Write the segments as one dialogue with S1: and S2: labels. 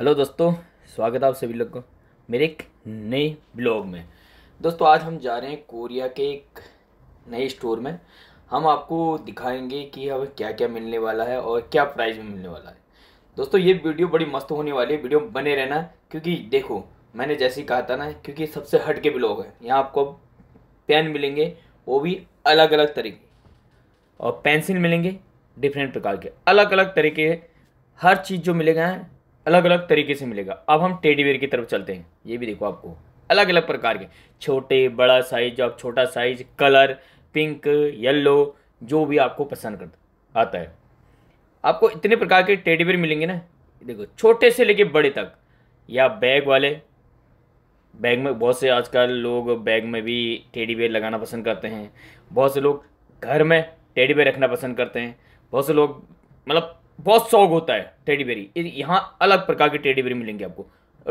S1: hello दोस्तों स्वागत है आप सभी लोग को मेरे एक नए ब्लॉग में दोस्तों आज हम जा रहे हैं कोरिया के एक नए स्टोर में हम आपको दिखाएंगे कि हमें क्या क्या मिलने वाला है और क्या प्राइस में मिलने वाला है दोस्तों ये वीडियो बड़ी मस्त होने वाली है वीडियो बने रहना क्योंकि देखो मैंने जैसे कहा था ना क्योंकि सबसे हट के ब्लॉग है यहाँ आपको पेन मिलेंगे वो भी अलग अलग तरीके और पेंसिल मिलेंगे डिफरेंट प्रकार के अलग अलग तरीके हर चीज़ जो मिलेगा अलग अलग तरीके से मिलेगा अब हम टेडी बेयर की तरफ चलते हैं ये भी देखो आपको अलग अलग प्रकार के छोटे बड़ा साइज आप छोटा साइज कलर पिंक येलो जो भी आपको पसंद कर आता है आपको इतने प्रकार के टेडी बेयर मिलेंगे ना देखो छोटे से लेके बड़े तक या बैग वाले बैग में बहुत से आजकल लोग बैग में भी टेडी बेयर लगाना पसंद करते हैं बहुत से लोग घर में टेडी बेयर रखना पसंद करते हैं बहुत से लोग मतलब बहुत सौग होता है टेडी बेरी यहाँ अलग प्रकार के टेडी बेरी मिलेंगे आपको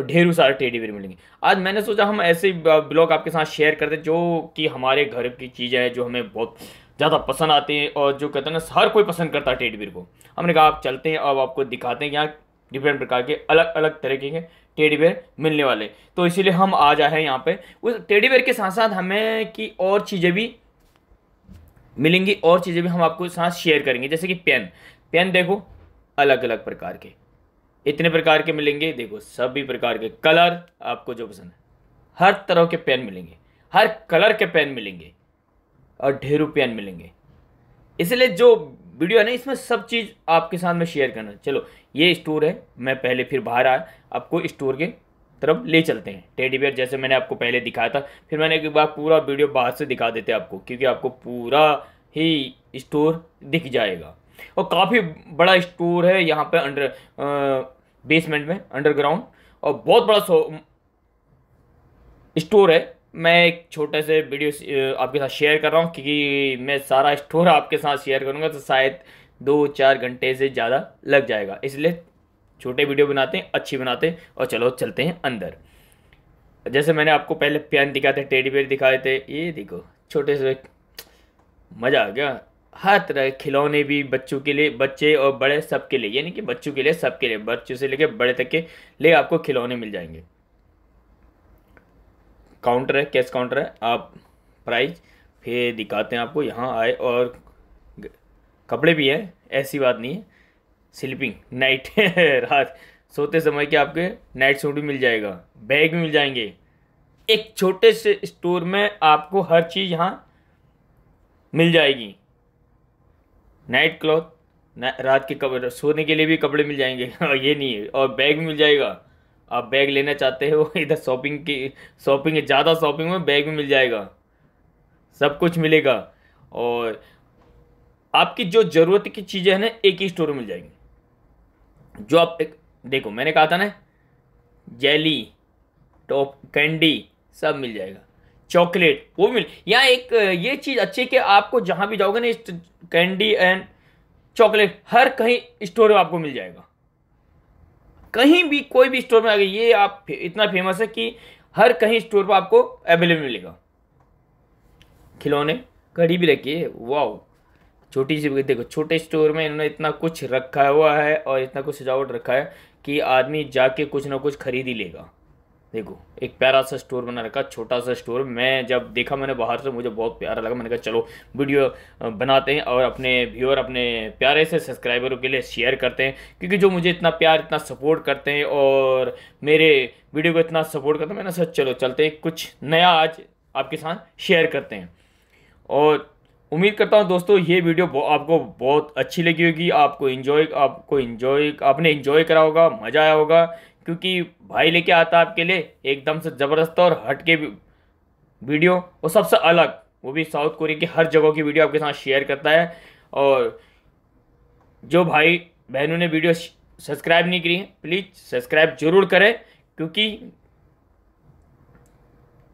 S1: ढेरों सारे टेडी बेरी मिलेंगे आज मैंने सोचा हम ऐसे ब्लॉग आपके साथ शेयर करते जो कि हमारे घर की चीज़ें हैं जो हमें बहुत ज़्यादा पसंद आते हैं और जो कहते हैं ना हर कोई पसंद करता है टेडी बेर को हमने कहा आप चलते हैं और आपको दिखाते हैं यहाँ डिफरेंट प्रकार के अलग अलग तरीके के टेडी बेयर मिलने वाले तो इसीलिए हम आ जाए हैं यहाँ पे उस टेडी बेयर के साथ साथ हमें की और चीज़ें भी मिलेंगी और चीज़ें भी हम आपको साथ शेयर करेंगे जैसे कि पेन पेन देखो अलग अलग प्रकार के इतने प्रकार के मिलेंगे देखो सभी प्रकार के कलर आपको जो पसंद है हर तरह के पेन मिलेंगे हर कलर के पेन मिलेंगे और ढेरों पेन मिलेंगे इसलिए जो वीडियो है ना इसमें सब चीज़ आपके साथ में शेयर करना चलो ये स्टोर है मैं पहले फिर बाहर आया आपको स्टोर के तरफ ले चलते हैं टेडी बियर जैसे मैंने आपको पहले दिखाया था फिर मैंने एक बार पूरा वीडियो बाहर से दिखा देते आपको क्योंकि आपको पूरा ही स्टोर दिख जाएगा और काफ़ी बड़ा स्टोर है यहाँ पे अंडर बेसमेंट में अंडरग्राउंड और बहुत बड़ा स्टोर है मैं एक छोटे से वीडियो आपके साथ शेयर कर रहा हूँ क्योंकि मैं सारा स्टोर आपके साथ शेयर करूँगा तो शायद दो चार घंटे से ज़्यादा लग जाएगा इसलिए छोटे वीडियो बनाते हैं अच्छी बनाते हैं और चलो चलते हैं अंदर जैसे मैंने आपको पहले पेन दिखाए थे टेडी पेड़ दिखाए थे ये देखो छोटे से मज़ा आ गया हर तरह के खिलौने भी बच्चों के लिए बच्चे और बड़े सब के लिए यानी कि बच्चों के लिए सब के लिए बच्चों से लेकर बड़े तक के लिए आपको खिलौने मिल जाएंगे काउंटर है कैश काउंटर है आप प्राइस फिर दिखाते हैं आपको यहाँ आए और कपड़े भी हैं ऐसी बात नहीं है स्लीपिंग नाइट रात सोते समय के आपके नाइट सूट भी मिल जाएगा बैग भी मिल जाएंगे एक छोटे से स्टोर में आपको हर चीज़ यहाँ मिल जाएगी नाइट क्लॉथ ना, रात के कपड़े सोने के लिए भी कपड़े मिल जाएंगे और ये नहीं है और बैग मिल जाएगा आप बैग लेना चाहते हो इधर शॉपिंग की शॉपिंग ज़्यादा शॉपिंग में बैग भी मिल जाएगा सब कुछ मिलेगा और आपकी जो ज़रूरत की चीज़ें हैं ना एक ही स्टोर में मिल जाएंगी जो आप एक देखो मैंने कहा था ना जेली टॉप कैंडी सब मिल जाएगा चॉकलेट वो मिल यहाँ एक ये चीज़ अच्छी है कि आपको जहाँ भी जाओगे ना कैंडी एंड चॉकलेट हर कहीं स्टोर में आपको मिल जाएगा कहीं भी कोई भी स्टोर में आगे ये आप इतना फेमस है कि हर कहीं स्टोर पर आपको अवेलेबल मिलेगा खिलौने घड़ी भी रखी है वाओ छोटी सी देखो छोटे स्टोर में इन्होंने इतना कुछ रखा हुआ है और इतना कुछ सजावट रखा है कि आदमी जाके कुछ ना कुछ खरीद ही लेगा देखो एक प्यारा सा स्टोर बना रखा छोटा सा स्टोर मैं जब देखा मैंने बाहर से मुझे बहुत प्यारा लगा मैंने कहा चलो वीडियो बनाते हैं और अपने व्यूअर अपने प्यारे से सब्सक्राइबरों के लिए शेयर करते हैं क्योंकि जो मुझे इतना प्यार इतना सपोर्ट करते हैं और मेरे वीडियो को इतना सपोर्ट करते हैं मैंने सोचा चलो चलते हैं कुछ नया आज आपके साथ शेयर करते हैं और उम्मीद करता हूँ दोस्तों ये वीडियो आपको बहुत अच्छी लगी होगी आपको इन्जॉय आपको इन्जॉय आपने इन्जॉय करा होगा मज़ा आया होगा क्योंकि भाई लेके आता है आपके लिए एकदम से ज़बरदस्त और हटके वीडियो और सबसे अलग वो भी साउथ कोरिया की हर जगह की वीडियो आपके साथ शेयर करता है और जो भाई बहनों ने वीडियो सब्सक्राइब नहीं करी है प्लीज़ सब्सक्राइब जरूर करें क्योंकि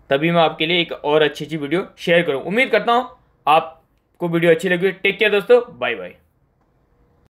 S1: तभी मैं आपके लिए एक और अच्छी अच्छी वीडियो शेयर करूँ उम्मीद करता हूँ आपको वीडियो अच्छी लगी टेक केयर दोस्तों बाय बाय